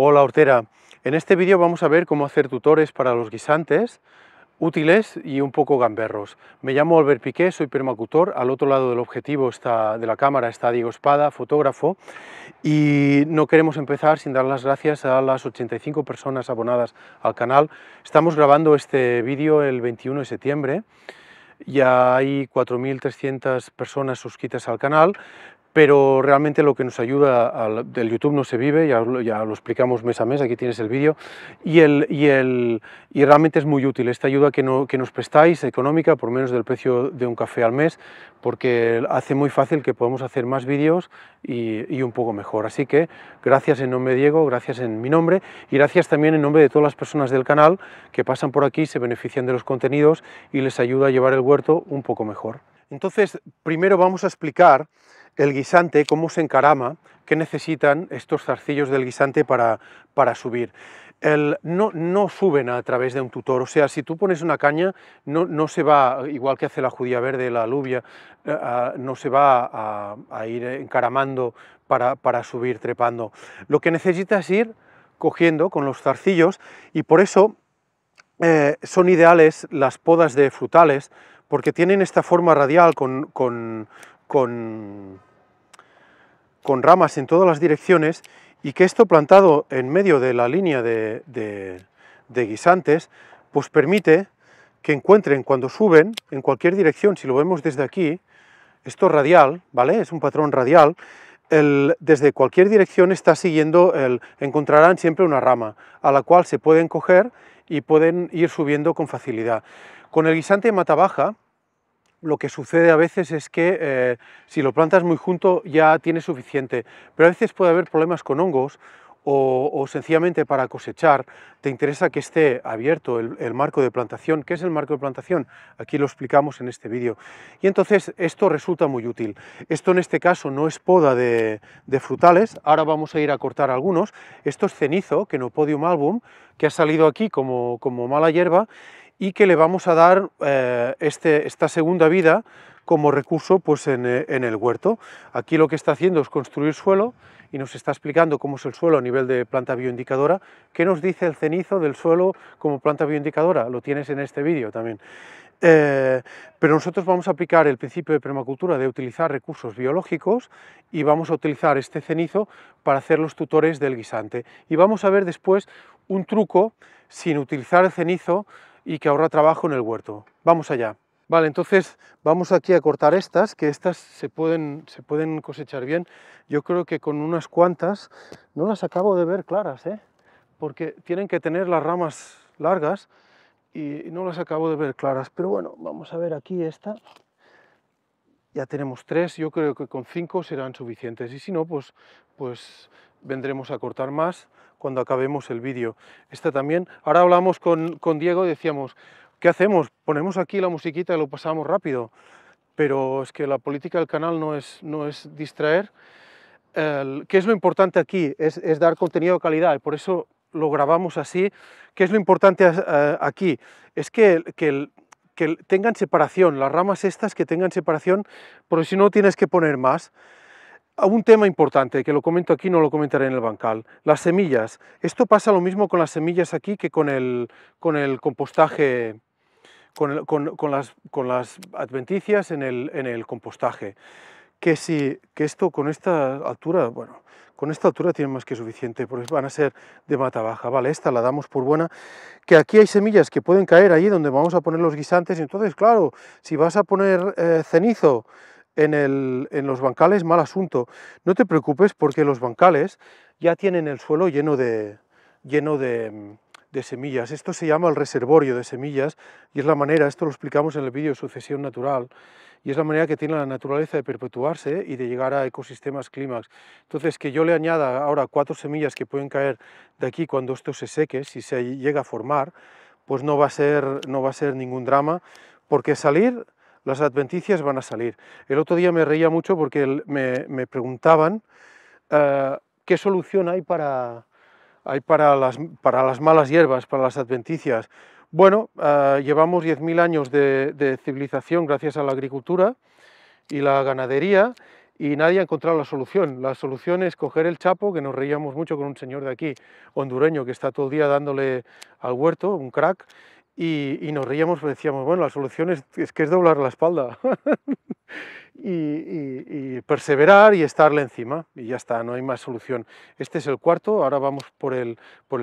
Hola hortera, en este vídeo vamos a ver cómo hacer tutores para los guisantes útiles y un poco gamberros. Me llamo Albert Piqué, soy permacultor, al otro lado del objetivo está, de la cámara está Diego Espada, fotógrafo, y no queremos empezar sin dar las gracias a las 85 personas abonadas al canal. Estamos grabando este vídeo el 21 de septiembre, ya hay 4.300 personas suscritas al canal, pero realmente lo que nos ayuda, al, del YouTube no se vive, ya, ya, lo explicamos mes a mes, aquí tienes el vídeo, y, el, y, el, y realmente es muy útil esta ayuda que, nos prestáis, económica, por menos del precio de un café al mes, porque hace muy fácil que podamos hacer más vídeos y, y, un poco mejor. Así que gracias en nombre de Diego, gracias en mi nombre, y gracias también en nombre de todas las personas del canal que pasan por aquí, se benefician de los contenidos y les ayuda a llevar el huerto un poco mejor. Entonces, primero vamos a explicar el guisante, cómo se encarama, qué necesitan estos zarcillos del guisante para, para subir. El, no, no, suben a través de un tutor, o sea, si tú pones una caña, no, se va, igual que hace la judía verde, la alubia, eh, no se va a, ir encaramando para, subir trepando. Lo que necesita es ir cogiendo con los zarcillos y por eso eh, son ideales las podas de frutales, porque tienen esta forma radial con con ramas en todas las direcciones y que esto plantado en medio de la línea de, guisantes, pues permite que encuentren cuando suben en cualquier dirección, si lo vemos desde aquí, esto radial, ¿vale? Es un patrón radial, desde cualquier dirección está siguiendo, el, encontrarán siempre una rama a la cual se pueden coger y pueden ir subiendo con facilidad. Con el guisante mata baja, lo que sucede a veces es que eh, si lo plantas muy junto ya tiene suficiente, pero a veces puede haber problemas con hongos o, sencillamente para cosechar te interesa que esté abierto el, marco de plantación. ¿Qué es el marco de plantación? Aquí lo explicamos en este vídeo. Y entonces esto resulta muy útil. Esto en este caso no es poda de, frutales, ahora vamos a ir a cortar algunos. Esto es cenizo, que no podium album, que ha salido aquí como mala hierba y que le vamos a dar eh, este, esta segunda vida como recurso pues, eh, en, el huerto. Aquí lo que está haciendo es construir suelo y nos está explicando cómo es el suelo a nivel de planta bioindicadora. ¿Qué nos dice el cenizo del suelo como planta bioindicadora? Lo tienes en este vídeo también. Eh, pero nosotros vamos a aplicar el principio de permacultura de utilizar recursos biológicos y vamos a utilizar este cenizo para hacer los tutores del guisante. Y vamos a ver después un truco sin utilizar el cenizo y que ahorra trabajo en el huerto. Vamos allá. Vale, entonces vamos aquí a cortar estas, que estas se pueden, se pueden cosechar bien. Yo creo que con unas cuantas, no las acabo de ver claras, ¿eh? porque tienen que tener las ramas largas y no las acabo de ver claras. Pero bueno, vamos a ver aquí esta. Ya tenemos tres, yo creo que con cinco serán suficientes. Y si no, pues, pues vendremos a cortar más cuando acabemos el vídeo. Esta también, ahora hablamos con, con Diego y decíamos, ¿qué hacemos? Ponemos aquí la musiquita y lo pasamos rápido, pero es que la política del canal no es, no es distraer. El, ¿Qué es lo importante aquí? Es, es, dar contenido de calidad por eso lo grabamos así. ¿Qué es lo importante eh, aquí? Es que, que que tengan separación, las ramas estas que tengan separación, porque si no tienes que poner más. Ah, un tema importante que lo comento aquí, no lo comentaré en el bancal, las semillas. Esto pasa lo mismo con las semillas aquí que con el, con el compostaje, con, las, con las adventicias en el, en el compostaje. Que si que esto con esta altura, bueno, con esta altura tiene más que suficiente, porque van a ser de mata baja. Vale, esta la damos por buena, que aquí hay semillas que pueden caer allí donde vamos a poner los guisantes, entonces claro, si vas a poner eh, cenizo, en, los bancales, mal asunto. No te preocupes porque los bancales ya tienen el suelo lleno de, semillas. Esto se llama el reservorio de semillas y es la manera, esto lo explicamos en el vídeo sucesión natural, y es la manera que tiene la naturaleza de perpetuarse y de llegar a ecosistemas clímax. Entonces, que yo le añada ahora cuatro semillas que pueden caer de aquí cuando esto se seque, si se llega a formar, pues no va a ser ningún drama, porque salir las adventicias van a salir. El otro día me reía mucho porque me, preguntaban eh, qué solución hay para, las, malas hierbas, para las adventicias. Bueno, eh, llevamos llevamos 10.000 años de, de civilización gracias a la agricultura y la ganadería y nadie ha encontrado la solución. La solución es coger el chapo, que nos reíamos mucho con un señor de aquí, hondureño, que está todo el día dándole al huerto, un crack, y, nos reíamos, pues decíamos, bueno, la solución es, que es doblar la espalda y, perseverar y estarle encima y ya está, no hay más solución. Este es el cuarto, ahora vamos por el,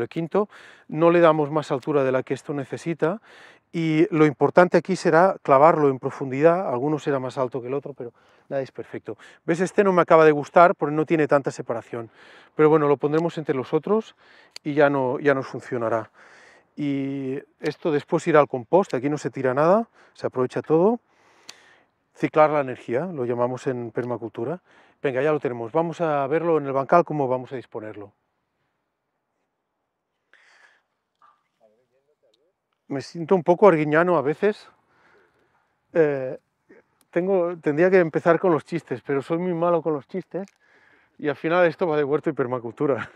quinto, no le damos más altura de la que esto necesita y lo importante aquí será clavarlo en profundidad, alguno será más alto que el otro, pero nada es perfecto. ¿Ves? Este no me acaba de gustar porque no tiene tanta separación, pero bueno, lo pondremos entre los otros y ya, no, ya nos funcionará y esto después irá al compost, aquí no se tira nada, se aprovecha todo. Ciclar la energía, lo llamamos en permacultura. Venga, ya lo tenemos. Vamos a verlo en el bancal, cómo vamos a disponerlo. Me siento un poco arguiñano a veces. Eh, tengo, tendría que empezar con los chistes, pero soy muy malo con los chistes. Y al final esto va de huerto y permacultura.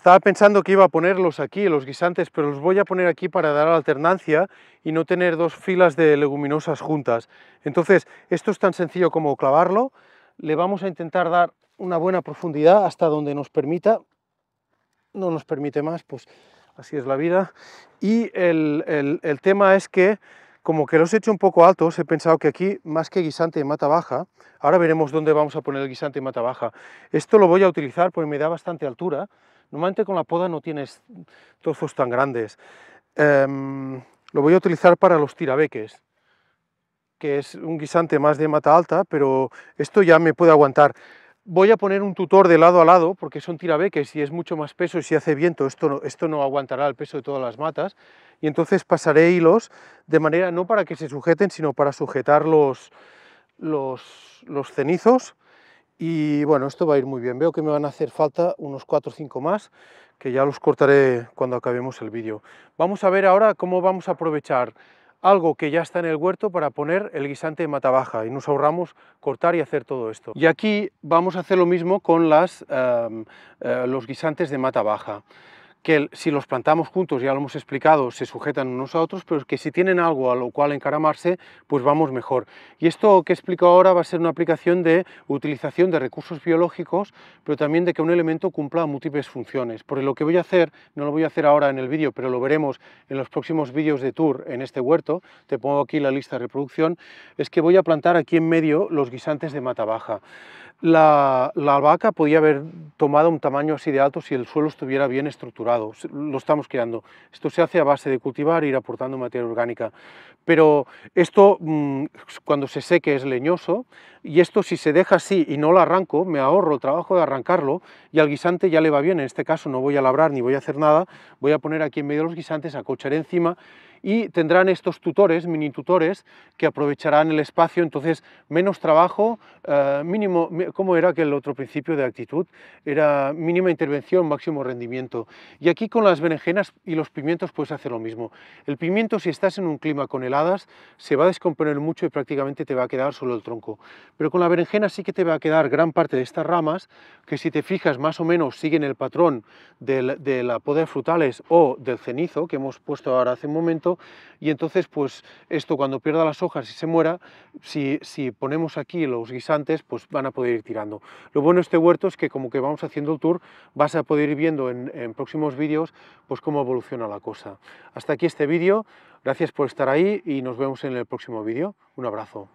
Estaba pensando que iba a ponerlos aquí, los guisantes, pero los voy a poner aquí para dar alternancia y no tener dos filas de leguminosas juntas. Entonces, esto es tan sencillo como clavarlo. Le vamos a intentar dar una buena profundidad hasta donde nos permita. No nos permite más, pues así es la vida. Y el, tema es que, como que los he hecho un poco altos, he pensado que aquí, más que guisante y mata baja, ahora veremos dónde vamos a poner el guisante y mata baja. Esto lo voy a utilizar porque me da bastante altura Normalmente con la poda no tienes trozos tan grandes. Em, lo voy a utilizar para los tirabeques, que es un guisante más de mata alta, pero esto ya me puede aguantar. Voy a poner un tutor de lado a lado, porque son tirabeques y es mucho más peso, y si hace viento esto no, aguantará el peso de todas las matas, y entonces pasaré hilos de manera, no para que se sujeten, sino para sujetar los cenizos, y bueno, esto va a ir muy bien. Veo que me van a hacer falta unos 4 o 5 más, que ya los cortaré cuando acabemos el vídeo. Vamos a ver ahora cómo vamos a aprovechar algo que ya está en el huerto para poner el guisante de matabaja y nos ahorramos cortar y hacer todo esto. Y aquí vamos a hacer lo mismo con eh, eh, los guisantes de mata baja que si los plantamos juntos, ya lo hemos explicado, se sujetan unos a otros, pero que si tienen algo a lo cual encaramarse, pues vamos mejor. Y esto que explico ahora va a ser una aplicación de utilización de recursos biológicos, pero también de que un elemento cumpla múltiples funciones. Por lo que voy a hacer, no lo voy a hacer ahora en el vídeo, pero lo veremos en los próximos vídeos de tour en este huerto, te pongo aquí la lista de reproducción, es que voy a plantar aquí en medio los guisantes de mata baja. La, la, albahaca podía haber tomado un tamaño así de alto si el suelo estuviera bien estructurado. Lo estamos creando. Esto se hace a base de cultivar e ir aportando materia orgánica. Pero esto, mm, cuando se seque, es leñoso y esto si se deja así y no lo arranco, me ahorro el trabajo de arrancarlo y al guisante ya le va bien, en este caso no voy a labrar ni voy a hacer nada, voy a poner aquí en medio los guisantes, a cochar encima y tendrán estos tutores, mini tutores, que aprovecharán el espacio, entonces menos trabajo, eh, mínimo, ¿cómo era que el otro principio de actitud? Era mínima intervención, máximo rendimiento. Y aquí con las berenjenas y los pimientos puedes hacer lo mismo. El pimiento, si estás en un clima con heladas, se va a descomponer mucho y prácticamente te va a quedar solo el tronco pero con la berenjena sí que te va a quedar gran parte de estas ramas, que si te fijas más o menos siguen el patrón de la poda frutales o del cenizo que hemos puesto ahora hace un momento, y entonces pues esto cuando pierda las hojas y se muera, si, ponemos aquí los guisantes, pues van a poder ir tirando. Lo bueno de este huerto es que como que vamos haciendo el tour, vas a poder ir viendo en, en próximos vídeos pues cómo evoluciona la cosa. Hasta aquí este vídeo, gracias por estar ahí y nos vemos en el próximo vídeo. Un abrazo.